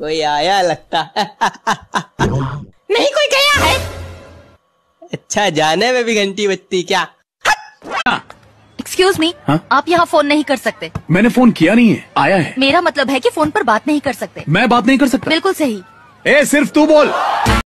कोई आया लगता नहीं कोई गया है अच्छा जाने में भी घंटी बजती क्या एक्सक्यूज मी हाँ? आप यहाँ फोन नहीं कर सकते मैंने फोन किया नहीं है आया है मेरा मतलब है कि फोन पर बात नहीं कर सकते मैं बात नहीं कर सकता बिल्कुल सही ए सिर्फ तू बोल